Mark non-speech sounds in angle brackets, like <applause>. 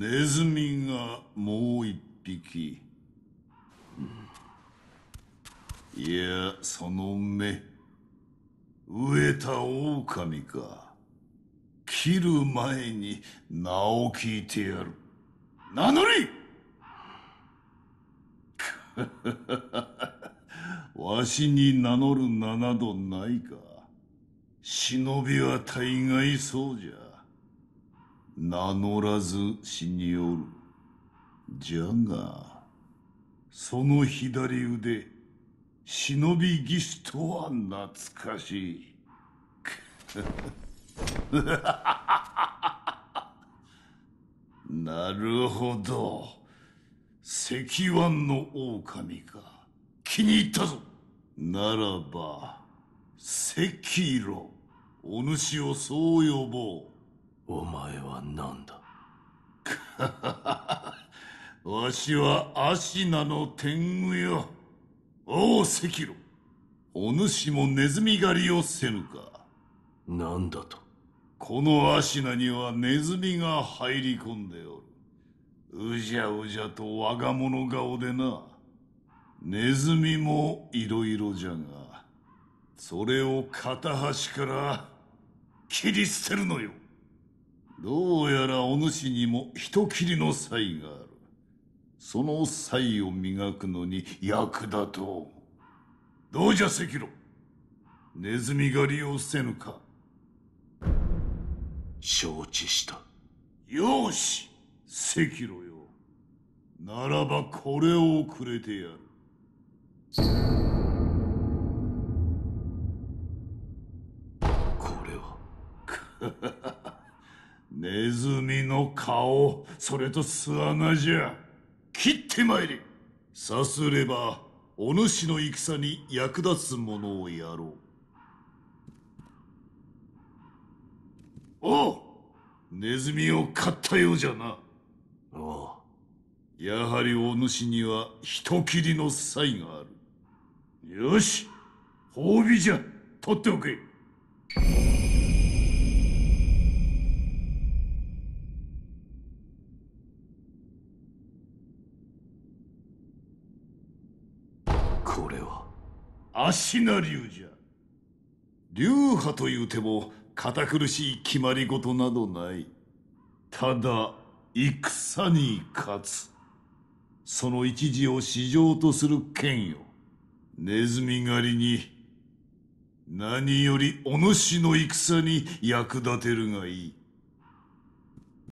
ネズミがもう一匹。いや、その目。飢えた狼か。切る前に名を聞いてやる。名乗り <laughs> わしに名乗る名などないか。忍びは大概そうじゃ。名乗らず死におる。じゃが、その左腕、忍び義手とは懐かしい。<laughs> なるほど。石腕の狼か。気に入ったぞ。ならば、赤色、お主をそう呼ぼう。お前は何だ <laughs> わしはアシナの天狗よ。お赤炉。お主もネズミ狩りをせぬか。何だとこのアシナにはネズミが入り込んでおる。うじゃうじゃと我が物顔でな。ネズミもいろいろじゃが、それを片端から切り捨てるのよ。どうやらお主にも人斬りの才がある。その才を磨くのに役立とう。どうじゃ赤炉ネズミ狩りをせぬか承知した。よし赤炉よ。ならばこれをくれてやる。これは。<laughs> ネズミの顔、それと巣穴じゃ。切ってまいれ。さすれば、お主の戦に役立つものをやろう。おうネズミを買ったようじゃな。おう。やはりお主には人斬りの才がある。よし褒美じゃ取っておけれは芦名流じゃ流派というても堅苦しい決まり事などないただ戦に勝つその一時を至上とする剣よネズミ狩りに何よりお主の戦に役立てるがいい